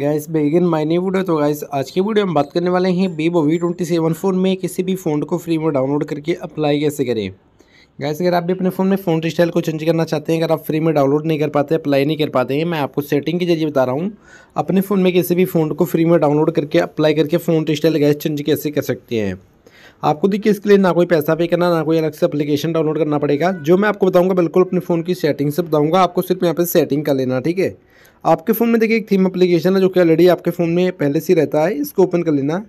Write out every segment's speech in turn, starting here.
gas begin माइनी video तो guys आज की वीडियो हम बात करने वाले हैं Vivo V twenty seven phone में किसी भी फ़ोन को फ्री में डाउनलोड करके अप्लाई कैसे करें गैस अगर आप भी अपने फ़ोन में फ़ोन स्टाइल को चेंज करना चाहते हैं अगर आप फ्री में डाउनलोड नहीं कर पाते अप्लाई नहीं कर पाते हैं मैं आपको सेटिंग के जरिए बता रहा हूँ अपने फ़ोन में किसी भी फ़ोन को फ्री में डाउनलोड करके अप्लाई करके फ़ोन स्टाइल गैस चेंज कैसे कर सकते हैं आपको देखिए इसके लिए ना कोई पैसा पे करना ना कोई अलग से अपलीकेशन डाउनलोड करना पड़ेगा जो मैं आपको बताऊँगा बिल्कुल अपने फ़ोन की सेटिंग से बताऊँगा आपको सिर्फ यहाँ पर सेटिंग कर लेना ठीक है आपके फ़ोन में देखिए एक थीम अपलीकेशन है जो कि ऑलरेडी आपके फ़ोन में पहले से रहता है इसको ओपन कर लेना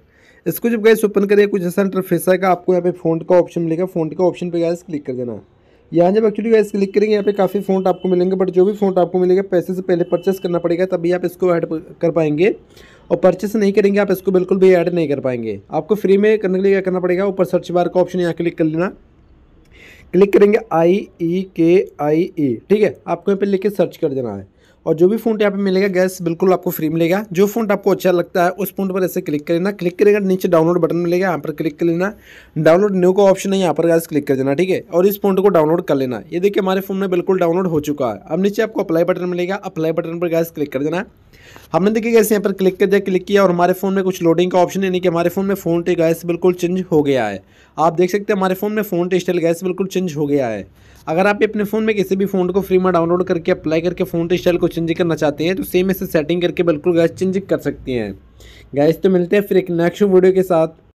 इसको जब गैस ओपन करिए कुछ ऐसा इंटरफेस आएगा आपको यहाँ पे फ़ोन का ऑप्शन मिलेगा फ़ोन का ऑप्शन पे गैस क्लिक कर देना यहाँ जब एक्चुअली गैस क्लिक करेंगे यहाँ पे काफ़ी फ़ोन आपको मिलेंगे बट जो भी फ़ोन आपको मिलेगा पैसे से पहले परचेस करना पड़ेगा तभी आप इसको ऐड कर पाएंगे और परचेस नहीं करेंगे आप इसको बिल्कुल भी ऐड नहीं कर पाएंगे आपको फ्री में करने के लिए क्या करना पड़ेगा ऊपर सर्च बार का ऑप्शन यहाँ क्लिक कर लेना क्लिक करेंगे आई ई के आई ई ठीक है आपको यहाँ पर लिख के सर्च कर देना है और जो भी फ़ोन यहाँ पे मिलेगा गैस बिल्कुल आपको फ्री मिलेगा जो फ़ोन आपको अच्छा लगता है उस फोन पर ऐसे क्लिक कर लेना क्लिक करेगा नीचे डाउनलोड बटन मिलेगा यहाँ पर क्लिक कर लेना डाउनलोड न्यू का ऑप्शन है यहाँ पर गैस क्लिक कर देना ठीक है और इस फोन को डाउनलोड कर लेना ये देखिए हमारे फ़ोन में बिल्कुल डाउनलोड हो चुका है अब नीचे आपको अप्लाई बटन मिलेगा अप्लाई बटन पर गैस क्लिक कर देना हमने देखिए कैसे यहाँ पर क्लिक कर दिया क्लिक किया और हमारे फ़ोन में कुछ लोडिंग का ऑप्शन यानी कि हमारे फ़ोन में फ़ोन टे गैस बिल्कुल चेंज हो गया है आप देख सकते हैं हमारे फ़ोन में फ़ोन टे स्टाइल गैस बिल्कुल चेंज हो गया है अगर आप अपने फ़ोन में किसी भी फ़ोन को फ्री में डाउनलोड करके अप्लाई करके फ़ोन टे स्टाइल को चेंज करना चाहते हैं तो सेम इसे सेटिंग करके बिल्कुल गैस चेंज कर सकती हैं गैस तो मिलते हैं फिर एक नेक्स्ट वीडियो के साथ